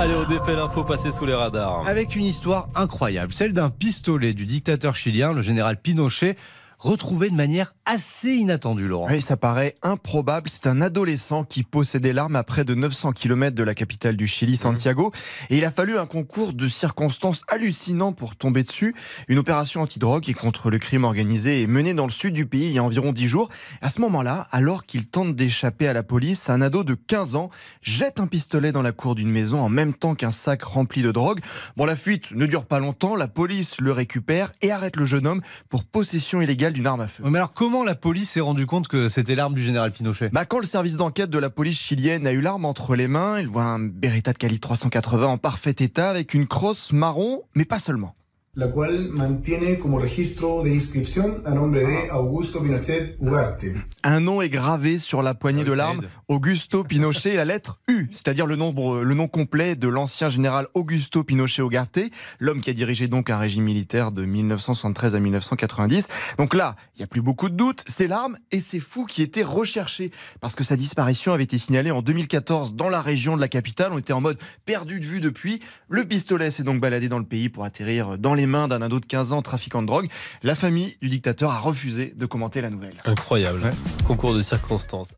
Allez, on défait l'info passée sous les radars. Avec une histoire incroyable, celle d'un pistolet du dictateur chilien, le général Pinochet retrouvé de manière assez inattendue, Laurent. Oui, ça paraît improbable. C'est un adolescent qui possédait l'arme à près de 900 km de la capitale du Chili, mhm. Santiago. Et il a fallu un concours de circonstances hallucinant pour tomber dessus. Une opération antidrogue et contre le crime organisé est menée dans le sud du pays il y a environ 10 jours. À ce moment-là, alors qu'il tente d'échapper à la police, un ado de 15 ans jette un pistolet dans la cour d'une maison en même temps qu'un sac rempli de drogue. Bon, la fuite ne dure pas longtemps. La police le récupère et arrête le jeune homme pour possession illégale d'une arme à feu. Mais alors comment la police s'est rendue compte que c'était l'arme du général Pinochet bah, Quand le service d'enquête de la police chilienne a eu l'arme entre les mains, il voit un Beretta de calibre 380 en parfait état avec une crosse marron, mais pas seulement la maintient comme registre de Pinochet Ugarte. Un nom est gravé sur la poignée ah de l'arme, Augusto Pinochet, la lettre U, c'est-à-dire le, le nom complet de l'ancien général Augusto Pinochet Ugarte, l'homme qui a dirigé donc un régime militaire de 1973 à 1990. Donc là, il n'y a plus beaucoup de doutes, c'est l'arme et c'est fou qui était recherché, parce que sa disparition avait été signalée en 2014 dans la région de la capitale, on était en mode perdu de vue depuis. Le pistolet s'est donc baladé dans le pays pour atterrir dans les les mains d'un ado de 15 ans trafiquant de drogue. La famille du dictateur a refusé de commenter la nouvelle. Incroyable. Concours de circonstances.